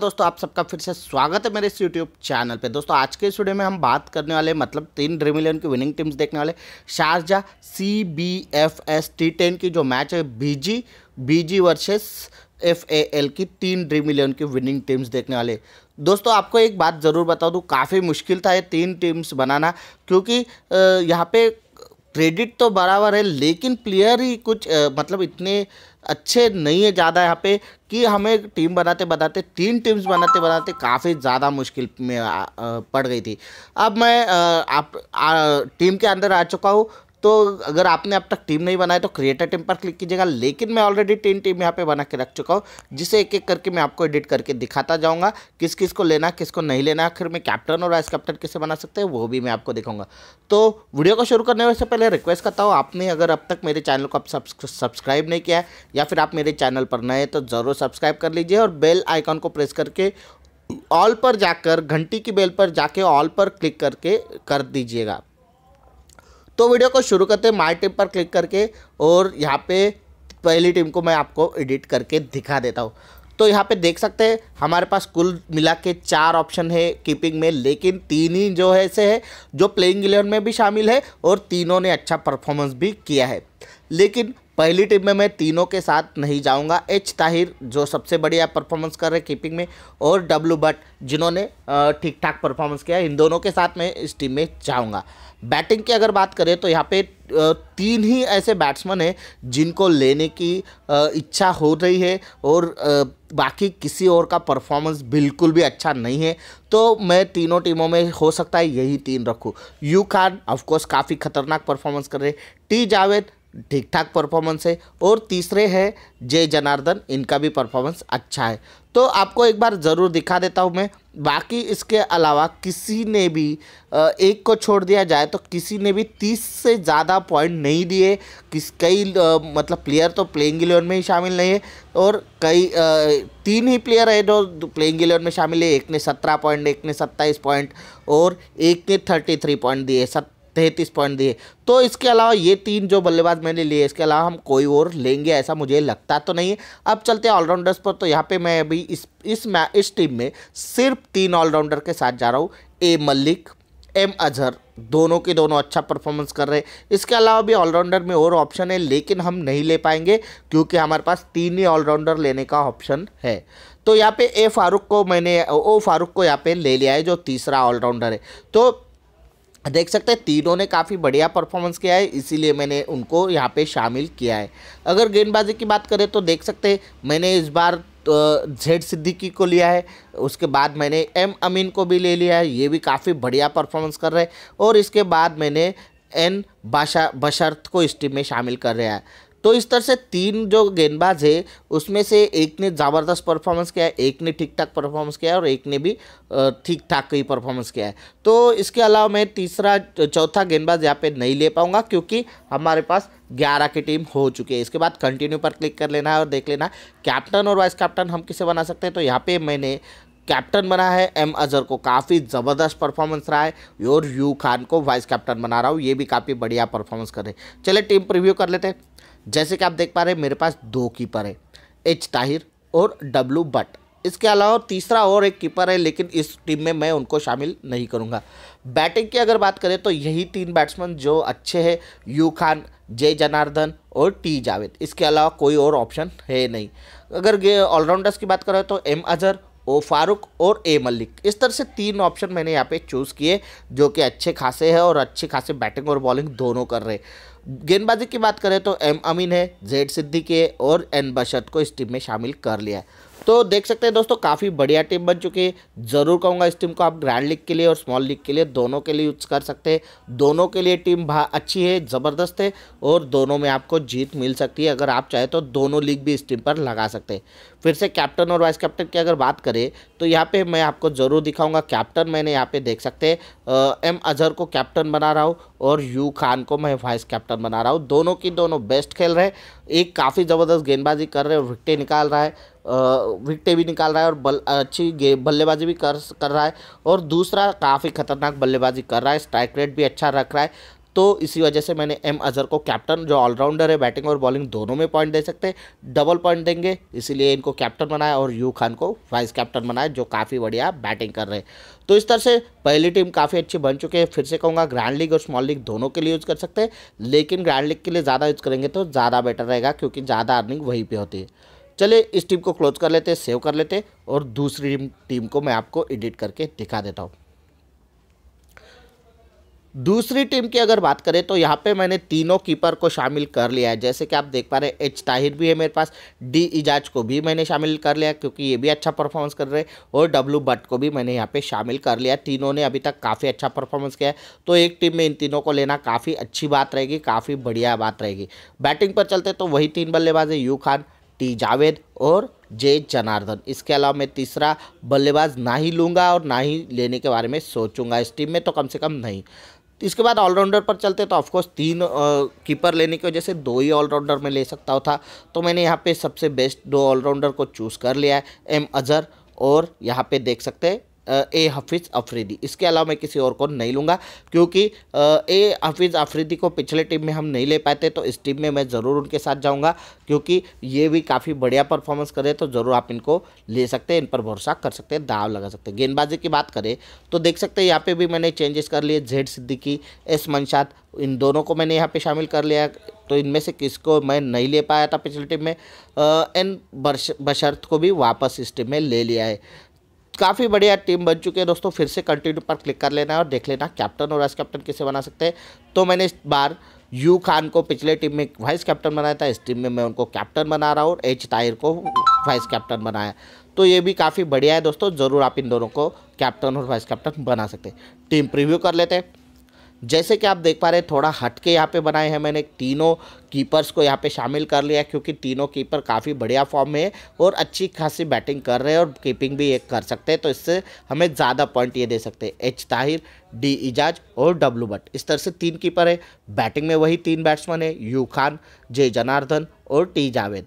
दोस्तों आप सबका फिर से स्वागत है मेरे इस यूट्यूब चैनल पे दोस्तों आज के इस वीडियो में हम बात करने वाले मतलब तीन ड्रीम इलेवन की विनिंग टीम्स देखने वाले Sharjah C B F S T ten की जो मैच है BG BG versus F A L की तीन ड्रीम इलेवन की विनिंग टीम्स देखने वाले दोस्तों आपको एक बात ज़रूर बता दूँ काफ़ी मुश्किल था ये तीन टीम्स बनाना क्योंकि यहाँ पे क्रेडिट तो बराबर है लेकिन प्लेयर ही कुछ आ, मतलब इतने अच्छे नहीं है ज़्यादा यहाँ पे कि हमें टीम बनाते बनाते तीन टीम्स बनाते बनाते काफ़ी ज़्यादा मुश्किल में आ, आ, पड़ गई थी अब मैं आप टीम के अंदर आ चुका हूँ तो अगर आपने अब तक टीम नहीं बनाया तो क्रिएटर टीम पर क्लिक कीजिएगा लेकिन मैं ऑलरेडी तीन टीम यहाँ पे बना के रख चुका हूँ जिसे एक एक करके मैं आपको एडिट करके दिखाता जाऊँगा किस किस को लेना किस को नहीं लेना आखिर मैं कैप्टन और वाइस कैप्टन किसे बना सकते हैं वो भी मैं आपको दिखाऊंगा तो वीडियो को शुरू करने से पहले रिक्वेस्ट करता हूँ आपने अगर अब तक मेरे चैनल को आप सब्सक्राइब नहीं किया या फिर आप मेरे चैनल पर नए तो ज़रूर सब्सक्राइब कर लीजिए और बेल आइकॉन को प्रेस करके ऑल पर जाकर घंटी की बेल पर जाके ऑल पर क्लिक करके कर दीजिएगा तो वीडियो को शुरू करते हैं माई टिप पर क्लिक करके और यहाँ पे पहली टीम को मैं आपको एडिट करके दिखा देता हूँ तो यहाँ पे देख सकते हैं हमारे पास कुल मिला के चार ऑप्शन है कीपिंग में लेकिन तीन ही जो है ऐसे है जो प्लेइंग इलेवन में भी शामिल है और तीनों ने अच्छा परफॉर्मेंस भी किया है लेकिन पहली टीम में मैं तीनों के साथ नहीं जाऊंगा एच ताहिर जो सबसे बढ़िया परफॉर्मेंस कर रहे कीपिंग में और डब्ल्यू बट जिन्होंने ठीक ठाक परफॉर्मेंस किया इन दोनों के साथ मैं इस टीम में जाऊंगा बैटिंग की अगर बात करें तो यहाँ पे तीन ही ऐसे बैट्समैन हैं जिनको लेने की इच्छा हो रही है और बाकी किसी और का परफॉर्मेंस बिल्कुल भी अच्छा नहीं है तो मैं तीनों टीमों में हो सकता है यही तीन रखूँ यू खान ऑफकोर्स काफ़ी खतरनाक परफॉर्मेंस कर रहे टी जावेद ठीक ठाक परफॉर्मेंस है और तीसरे है जय जनार्दन इनका भी परफॉर्मेंस अच्छा है तो आपको एक बार ज़रूर दिखा देता हूँ मैं बाकी इसके अलावा किसी ने भी एक को छोड़ दिया जाए तो किसी ने भी तीस से ज़्यादा पॉइंट नहीं दिए किस कई मतलब प्लेयर तो प्लेइंग इलेवन में ही शामिल नहीं है और कई तीन ही प्लेयर है जो प्लेइंग इलेवन में शामिल है एक ने सत्रह पॉइंट एक ने सत्ताईस पॉइंट और एक ने थर्टी थ्री पॉइंट दिए सत तैंतीस पॉइंट दिए तो इसके अलावा ये तीन जो बल्लेबाज मैंने लिए इसके अलावा हम कोई और लेंगे ऐसा मुझे लगता तो नहीं है अब चलते हैं ऑलराउंडर्स पर तो यहाँ पे मैं अभी इस इस इस टीम में सिर्फ तीन ऑलराउंडर के साथ जा रहा हूँ ए मल्लिक एम अजहर दोनों के दोनों अच्छा परफॉर्मेंस कर रहे हैं इसके अलावा भी ऑलराउंडर में और ऑप्शन है लेकिन हम नहीं ले पाएंगे क्योंकि हमारे पास तीन ही ऑलराउंडर लेने का ऑप्शन है तो यहाँ पे ए फारूक को मैंने ओ फारूक को यहाँ पे ले लिया है जो तीसरा ऑलराउंडर है तो देख सकते हैं तीनों ने काफ़ी बढ़िया परफॉर्मेंस किया है इसीलिए मैंने उनको यहाँ पे शामिल किया है अगर गेंदबाजी की बात करें तो देख सकते हैं मैंने इस बार तो जेड सिद्दीकी को लिया है उसके बाद मैंने एम अमीन को भी ले लिया है ये भी काफ़ी बढ़िया परफॉर्मेंस कर रहे हैं और इसके बाद मैंने एन बाशा बशर्त को इस टीम में शामिल कर रहा है तो इस तरह से तीन जो गेंदबाज है उसमें से एक ने ज़बरदस्त परफॉर्मेंस किया है एक ने ठीक ठाक परफॉर्मेंस किया है और एक ने भी ठीक ठाक ही परफॉर्मेंस किया है तो इसके अलावा मैं तीसरा चौथा गेंदबाज यहाँ पे नहीं ले पाऊँगा क्योंकि हमारे पास ग्यारह की टीम हो चुकी है इसके बाद कंटिन्यू पर क्लिक कर लेना है और देख लेना कैप्टन और वाइस कैप्टन हम किसे बना सकते हैं तो यहाँ पर मैंने कैप्टन बना है एम अजहर को काफ़ी ज़बरदस्त परफॉर्मेंस रहा है और यू खान को वाइस कैप्टन बना रहा हूँ ये भी काफ़ी बढ़िया परफॉर्मेंस कर रहे चले टीम प्रिव्यू कर लेते हैं जैसे कि आप देख पा रहे हैं मेरे पास दो कीपर है एच ताहिर और डब्लू बट इसके अलावा तीसरा और एक कीपर है लेकिन इस टीम में मैं उनको शामिल नहीं करूंगा बैटिंग की अगर बात करें तो यही तीन बैट्समैन जो अच्छे हैं यू खान जय जनार्दन और टी जावेद इसके अलावा कोई और ऑप्शन है नहीं अगर ऑलराउंडर्स की बात करें तो एम अजहर ओ फारूक और ए मलिक इस तरह से तीन ऑप्शन मैंने यहाँ पे चूज़ किए जो कि अच्छे खासे हैं और अच्छे खासे बैटिंग और बॉलिंग दोनों कर रहे गेंदबाजी की बात करें तो एम अमीन है जेड सिद्दीकी है और एन बशत को इस टीम में शामिल कर लिया तो देख सकते हैं दोस्तों काफ़ी बढ़िया टीम बन चुकी है ज़रूर कहूँगा इस टीम को आप ग्रैंड लीग के लिए और स्मॉल लीग के लिए दोनों के लिए यूज़ कर सकते हैं दोनों के लिए टीम अच्छी है ज़बरदस्त है और दोनों में आपको जीत मिल सकती है अगर आप चाहें तो दोनों लीग भी इस टीम पर लगा सकते हैं फिर से कैप्टन और वाइस कैप्टन की अगर बात करें तो यहाँ पे मैं आपको ज़रूर दिखाऊंगा कैप्टन मैंने यहाँ पे देख सकते हैं एम अजहर को कैप्टन बना रहा हूँ और यू खान को मैं वाइस कैप्टन बना रहा हूँ दोनों की दोनों बेस्ट खेल रहे हैं एक काफ़ी ज़बरदस्त गेंदबाजी कर रहे हैं और विकटें निकाल रहा है विकटे भी निकाल रहा है और बल अच्छी बल्लेबाजी भी कर कर रहा है और दूसरा काफ़ी खतरनाक बल्लेबाजी कर रहा है स्ट्राइक रेट भी अच्छा रख रहा है तो इसी वजह से मैंने एम अजहर को कैप्टन जो ऑलराउंडर है बैटिंग और बॉलिंग दोनों में पॉइंट दे सकते हैं डबल पॉइंट देंगे इसीलिए इनको कैप्टन बनाया और यू खान को वाइस कैप्टन बनाया जो काफ़ी बढ़िया बैटिंग कर रहे हैं तो इस तरह से पहली टीम काफ़ी अच्छी बन चुकी है फिर से कहूँगा ग्रैंड लीग और स्मॉल लीग दोनों के लिए यूज़ कर सकते हैं लेकिन ग्रैंड लीग के लिए ज़्यादा यूज़ करेंगे तो ज़्यादा बेटर रहेगा क्योंकि ज़्यादा अर्निंग वहीं पर होती है चलिए इस टीम को क्लोज कर लेते सेव कर लेते और दूसरी टीम को मैं आपको एडिट करके दिखा देता हूँ दूसरी टीम की अगर बात करें तो यहाँ पे मैंने तीनों कीपर को शामिल कर लिया है जैसे कि आप देख पा रहे हैं एच ताहिर भी है मेरे पास डी इजाज को भी मैंने शामिल कर लिया क्योंकि ये भी अच्छा परफॉर्मेंस कर रहे हैं और डब्लू बट को भी मैंने यहाँ पे शामिल कर लिया तीनों ने अभी तक काफ़ी अच्छा परफॉर्मेंस किया है तो एक टीम में इन तीनों को लेना काफ़ी अच्छी बात रहेगी काफ़ी बढ़िया बात रहेगी बैटिंग पर चलते तो वही तीन बल्लेबाज है यू खान टी जावेद और जे जनार्दन इसके अलावा मैं तीसरा बल्लेबाज ना ही लूँगा और ना ही लेने के बारे में सोचूंगा इस टीम में तो कम से कम नहीं तो इसके बाद ऑलराउंडर पर चलते तो ऑफकोर्स तीन कीपर लेने की वजह से दो ही ऑलराउंडर में ले सकता था तो मैंने यहाँ पे सबसे बेस्ट दो ऑलराउंडर को चूज़ कर लिया है एम अजहर और यहाँ पे देख सकते हैं ए हफीज़ अफरीदी इसके अलावा मैं किसी और को नहीं लूँगा क्योंकि ए हफीज़ अफरीदी को पिछले टीम में हम नहीं ले पाते तो इस टीम में मैं ज़रूर उनके साथ जाऊँगा क्योंकि ये भी काफ़ी बढ़िया परफॉर्मेंस करे तो ज़रूर आप इनको ले सकते हैं इन पर भरोसा कर सकते हैं दाव लगा सकते हैं गेंदबाजी की बात करें तो देख सकते हैं यहाँ पर भी मैंने चेंजेस कर लिए जेड सिद्दीकी एस मंशात इन दोनों को मैंने यहाँ पे शामिल कर लिया तो इनमें से किसको मैं नहीं ले पाया था पिछले टीम में एन बशर्त को भी वापस इस टीम में ले लिया है काफ़ी बढ़िया टीम बन चुकी है दोस्तों फिर से कंटिन्यू पर क्लिक कर लेना है और देख लेना कैप्टन और वाइस कैप्टन किसे बना सकते हैं तो मैंने इस बार यू खान को पिछले टीम में वाइस कैप्टन बनाया था इस टीम में मैं उनको कैप्टन बना रहा हूँ और एच ताहिर को वाइस कैप्टन बनाया तो ये भी काफ़ी बढ़िया है दोस्तों ज़रूर आप इन दोनों को कैप्टन और वाइस कैप्टन बना सकते हैं टीम प्रिव्यू कर लेते हैं जैसे कि आप देख पा रहे हैं थोड़ा हट के यहाँ पे बनाए हैं मैंने तीनों कीपर्स को यहाँ पे शामिल कर लिया क्योंकि तीनों कीपर काफ़ी बढ़िया फॉर्म में है और अच्छी खासी बैटिंग कर रहे हैं और कीपिंग भी एक कर सकते हैं तो इससे हमें ज़्यादा पॉइंट ये दे सकते हैं एच ताहिर डी इजाज और डब्लू बट इस तरह से तीन कीपर है बैटिंग में वही तीन बैट्समैन है यू खान जय जनार्दन और टी जावेद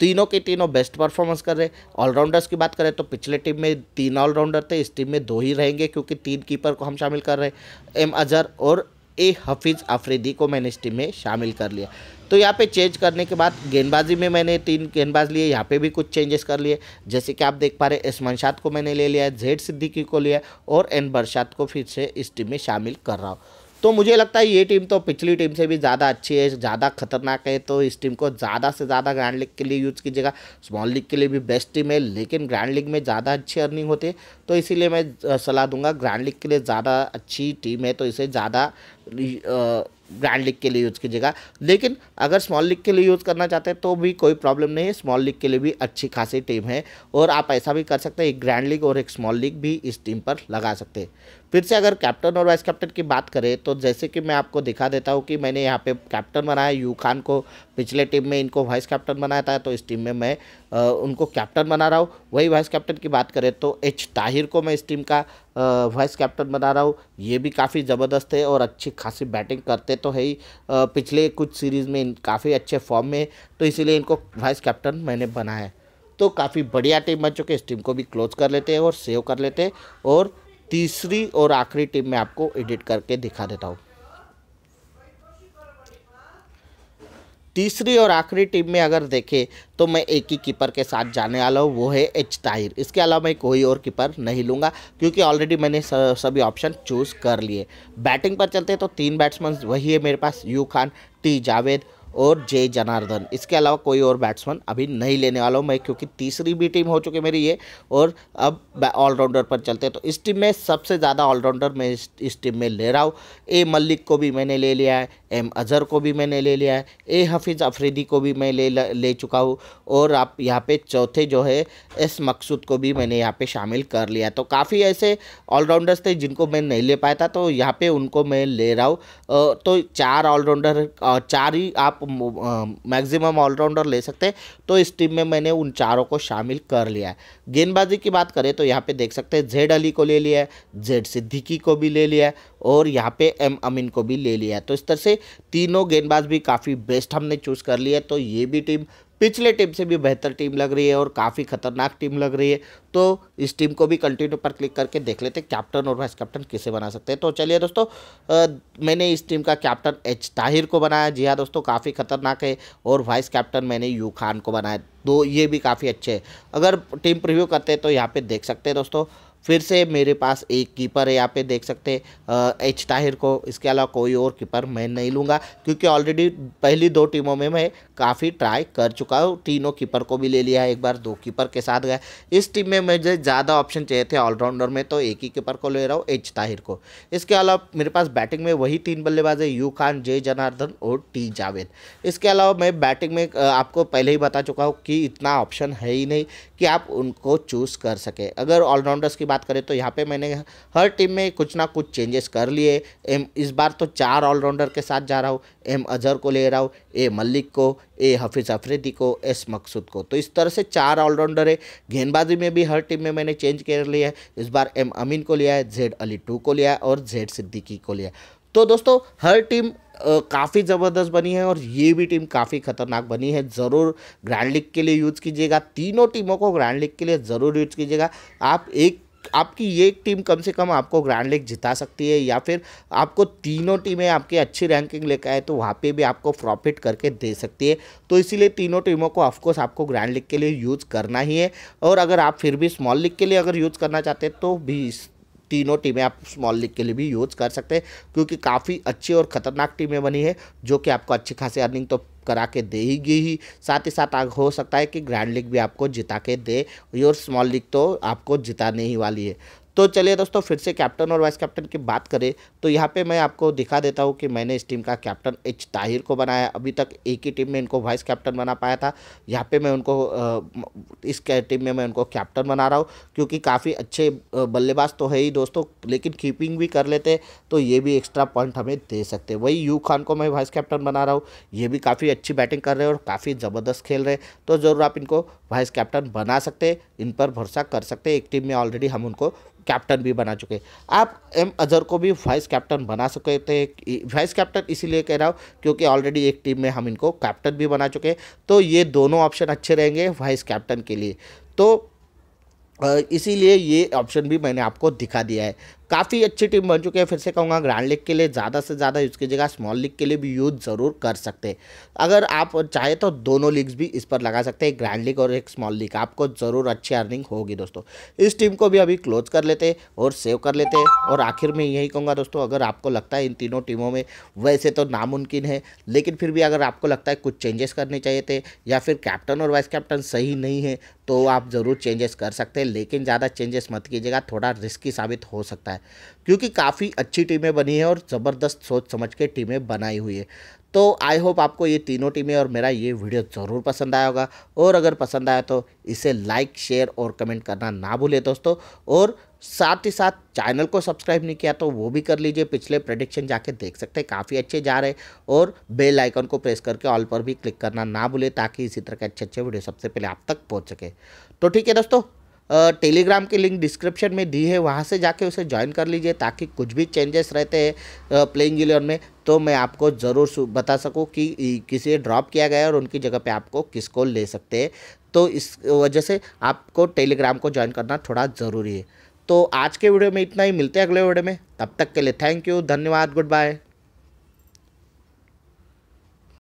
तीनों के तीनों बेस्ट परफॉर्मेंस कर रहे ऑलराउंडर्स की बात करें तो पिछले टीम में तीन ऑलराउंडर थे इस टीम में दो ही रहेंगे क्योंकि तीन कीपर को हम शामिल कर रहे हैं एम अजहर और ए हफीज़ आफरीदी को मैंने इस टीम में शामिल कर लिया तो यहाँ पे चेंज करने के बाद गेंदबाजी में मैंने तीन गेंदबाज लिए यहाँ पे भी कुछ चेंजेस कर लिए जैसे कि आप देख पा रहे हैं इस मंशात को मैंने ले लिया है जेड सिद्दीकी को लिया और एन बरसात को फिर से इस टीम में शामिल कर रहा हूँ तो मुझे लगता है ये टीम तो पिछली टीम से भी ज़्यादा अच्छी है ज़्यादा खतरनाक है तो इस टीम को ज़्यादा से ज़्यादा ग्रैंड लीग के लिए यूज़ कीजिएगा स्मॉल लीग के लिए भी बेस्ट टीम है लेकिन ग्रैंड लीग में ज़्यादा अच्छी अर्निंग होती है तो इसीलिए मैं सलाह दूंगा ग्रैंड लीग के लिए ज़्यादा अच्छी टीम है तो इसे ज़्यादा ग्रैंड लीग के लिए यूज़ कीजिएगा लेकिन अगर स्मॉल लीग के लिए यूज़ करना चाहते हैं तो भी कोई प्रॉब्लम नहीं है स्मॉल लीग के लिए भी अच्छी खासी टीम है और आप ऐसा भी कर सकते हैं एक ग्रैंड लीग और एक स्मॉल लीग भी इस टीम पर लगा सकते हैं फिर से अगर कैप्टन और वाइस कैप्टन की बात करें तो जैसे कि मैं आपको दिखा देता हूँ कि मैंने यहाँ पे कैप्टन बनाया यू खान को पिछले टीम में इनको वाइस कैप्टन बनाया था तो इस टीम में मैं आ, उनको कैप्टन बना रहा हूँ वही वाइस कैप्टन की बात करें तो एच ताहिर को मैं इस टीम का वाइस कैप्टन बना रहा हूँ ये भी काफ़ी ज़बरदस्त है और अच्छी खासी बैटिंग करते तो है ही पिछले कुछ सीरीज़ में काफ़ी अच्छे फॉर्म में तो इसीलिए इनको वाइस कैप्टन मैंने बनाया तो काफ़ी बढ़िया टीम बन चुके इस टीम को भी क्लोज कर लेते हैं और सेव कर लेते हैं और तीसरी और आखिरी टीम में आपको एडिट करके दिखा देता हूँ तीसरी और आखिरी टीम में अगर देखें तो मैं एक ही कीपर के साथ जाने वाला हूँ वो है एच ताहिर इसके अलावा मैं कोई और कीपर नहीं लूँगा क्योंकि ऑलरेडी मैंने सभी ऑप्शन चूज़ कर लिए बैटिंग पर चलते तो तीन बैट्समैन वही है मेरे पास यू खान टी जावेद और जे जनार्दन इसके अलावा कोई और बैट्समैन अभी नहीं लेने वाला हूँ मैं क्योंकि तीसरी भी टीम हो चुकी मेरी ये और अब ऑलराउंडर पर चलते हैं तो इस टीम में सबसे ज़्यादा ऑलराउंडर मैं इस, इस टीम में ले रहा हूँ ए मलिक को भी मैंने ले लिया है एम अजहर को भी मैंने ले लिया है ए हफीज़ अफरीदी को भी मैं ले ले चुका हूँ और आप यहाँ पे चौथे जो है एस मकसूद को भी मैंने यहाँ पे शामिल कर लिया तो काफ़ी ऐसे ऑलराउंडर्स थे जिनको मैं नहीं ले पाया था तो यहाँ पे उनको मैं ले रहा हूँ तो चार ऑलराउंडर चार ही आप मैक्सिमम ऑलराउंडर ले सकते हैं तो इस टीम में मैंने उन चारों को शामिल कर लिया है गेंदबाजी की बात करें तो यहाँ पे देख सकते हैं जेड अली को ले लिया है जेड सिद्दीकी को भी ले लिया है और यहाँ पे एम अमीन को भी ले लिया है तो इस तरह से तीनों गेंदबाज भी काफ़ी बेस्ट हमने चूज़ कर लिया है तो ये भी टीम पिछले टीम से भी बेहतर टीम लग रही है और काफ़ी खतरनाक टीम लग रही है तो इस टीम को भी कंटिन्यू पर क्लिक करके देख लेते हैं कैप्टन और वाइस कैप्टन किसे बना सकते हैं तो चलिए दोस्तों आ, मैंने इस टीम का कैप्टन एच ताहिर को बनाया जी हाँ दोस्तों काफ़ी खतरनाक है और वाइस कैप्टन मैंने यू खान को बनाया दो ये भी काफ़ी अच्छे हैं अगर टीम प्रिव्यू करते हैं तो यहाँ पर देख सकते हैं दोस्तों फिर से मेरे पास एक कीपर है यहाँ पे देख सकते हैं एच ताहिर को इसके अलावा कोई और कीपर मैं नहीं लूँगा क्योंकि ऑलरेडी पहली दो टीमों में मैं काफ़ी ट्राई कर चुका हूँ तीनों कीपर को भी ले लिया है एक बार दो कीपर के साथ गया इस टीम में मुझे ज़्यादा ऑप्शन चाहिए थे ऑलराउंडर में तो एक ही कीपर को ले रहा हूँ एच ताहिर को इसके अलावा मेरे पास बैटिंग में वही तीन बल्लेबाज है यू खान जय जनार्दन और टी जावेद इसके अलावा मैं बैटिंग में आपको पहले ही बता चुका हूँ कि इतना ऑप्शन है ही नहीं कि आप उनको चूज़ कर सकें अगर ऑलराउंडर्स की बात करें तो यहाँ पे मैंने हर टीम में कुछ ना कुछ चेंजेस कर लिए एम इस बार तो चार ऑलराउंडर के साथ जा रहा हूँ एम अजहर को ले रहा हूँ ए मलिक को ए हफीज़ अफरीदी को एस मकसूद को तो इस तरह से चार ऑलराउंडर है गेंदबाजी में भी हर टीम में मैंने चेंज कर लिया है इस बार एम अमीन को लिया है जेड अली टू को लिया है और जेड सिद्दीकी को लिया तो दोस्तों हर टीम काफ़ी ज़बरदस्त बनी है और ये भी टीम काफ़ी खतरनाक बनी है ज़रूर ग्रैंड लीग के लिए यूज़ कीजिएगा तीनों टीमों को ग्रैंड लीग के लिए ज़रूर यूज़ कीजिएगा आप एक आपकी ये एक टीम कम से कम आपको ग्रैंड लीग जिता सकती है या फिर आपको तीनों टीमें आपकी अच्छी रैंकिंग लेकर आए तो वहाँ पे भी आपको प्रॉफिट करके दे सकती है तो इसीलिए तीनों टीमों को ऑफकोर्स आपको ग्रैंड लीग के लिए यूज़ करना ही है और अगर आप फिर भी स्मॉल लीग के लिए अगर यूज़ करना चाहते हैं तो भी तीनों टीमें आप स्मॉल लीग के लिए भी यूज़ कर सकते हैं क्योंकि काफ़ी अच्छी और ख़तरनाक टीमें बनी है जो कि आपको अच्छी खासी अर्निंग तो करा के गई ही साथ ही साथ हो सकता है कि ग्रैंड लीग भी आपको जिता के दे और स्मॉल लीग तो आपको जिताने ही वाली है तो चलिए दोस्तों फिर से कैप्टन और वाइस कैप्टन की बात करें तो यहाँ पे मैं आपको दिखा देता हूँ कि मैंने इस टीम का कैप्टन एच ताहिर को बनाया अभी तक एक ही टीम में इनको वाइस कैप्टन बना पाया था यहाँ पे मैं उनको इस टीम में मैं उनको कैप्टन बना रहा हूँ क्योंकि काफ़ी अच्छे बल्लेबाज तो है ही दोस्तों लेकिन कीपिंग भी कर लेते तो ये भी एक्स्ट्रा पॉइंट हमें दे सकते वही यू खान को मैं वाइस कैप्टन बना रहा हूँ ये भी काफ़ी अच्छी बैटिंग कर रहे हैं और काफ़ी ज़बरदस्त खेल रहे तो ज़रूर आप इनको वाइस कैप्टन बना सकते इन पर भरोसा कर सकते एक टीम में ऑलरेडी हम उनको कैप्टन भी बना चुके आप एम अजहर को भी वाइस कैप्टन बना सके थे वाइस कैप्टन इसीलिए कह रहा हूँ क्योंकि ऑलरेडी एक टीम में हम इनको कैप्टन भी बना चुके तो ये दोनों ऑप्शन अच्छे रहेंगे वाइस कैप्टन के लिए तो इसीलिए ये ऑप्शन भी मैंने आपको दिखा दिया है काफ़ी अच्छी टीम बन चुकी है फिर से कहूँगा ग्रैंड लीग के लिए ज़्यादा से ज़्यादा उसकी जगह स्मॉल लीग के लिए भी यूज़ ज़रूर कर सकते हैं अगर आप चाहे तो दोनों लीग्स भी इस पर लगा सकते हैं ग्रैंड लीग और एक स्मॉल लीग आपको ज़रूर अच्छी अर्निंग होगी दोस्तों इस टीम को भी अभी क्लोज कर लेते और सेव कर लेते और आखिर में यही कहूँगा दोस्तों अगर आपको लगता है इन तीनों टीमों में वैसे तो नामुमकिन है लेकिन फिर भी अगर आपको लगता है कुछ चेंजेस करने चाहिए थे या फिर कैप्टन और वाइस कैप्टन सही नहीं है तो आप ज़रूर चेंजेस कर सकते हैं लेकिन ज़्यादा चेंजेस मत कीजिएगा थोड़ा रिस्की साबित हो सकता है क्योंकि काफ़ी अच्छी टीमें बनी है और ज़बरदस्त सोच समझ के टीमें बनाई हुई है तो आई होप आपको ये तीनों टीमें और मेरा ये वीडियो ज़रूर पसंद आया होगा और अगर पसंद आया तो इसे लाइक शेयर और कमेंट करना ना भूलें दोस्तों और साथ ही साथ चैनल को सब्सक्राइब नहीं किया तो वो भी कर लीजिए पिछले प्रडिक्शन जाके देख सकते हैं काफ़ी अच्छे जा रहे और बेल आइकन को प्रेस करके ऑल पर भी क्लिक करना ना भूलें ताकि इसी तरह के अच्छे अच्छे वीडियो सबसे पहले आप तक पहुँच सके तो ठीक है दोस्तों टेलीग्राम की लिंक डिस्क्रिप्शन में दी है वहाँ से जाके उसे ज्वाइन कर लीजिए ताकि कुछ भी चेंजेस रहते हैं प्लेइंग इलेवन में तो मैं आपको ज़रूर बता सकूँ कि किसे ड्रॉप किया गया और उनकी जगह पे आपको किसको ले सकते हैं तो इस वजह से आपको टेलीग्राम को ज्वाइन करना थोड़ा ज़रूरी है तो आज के वीडियो में इतना ही मिलते हैं अगले वीडियो में तब तक के लिए थैंक यू धन्यवाद गुड बाय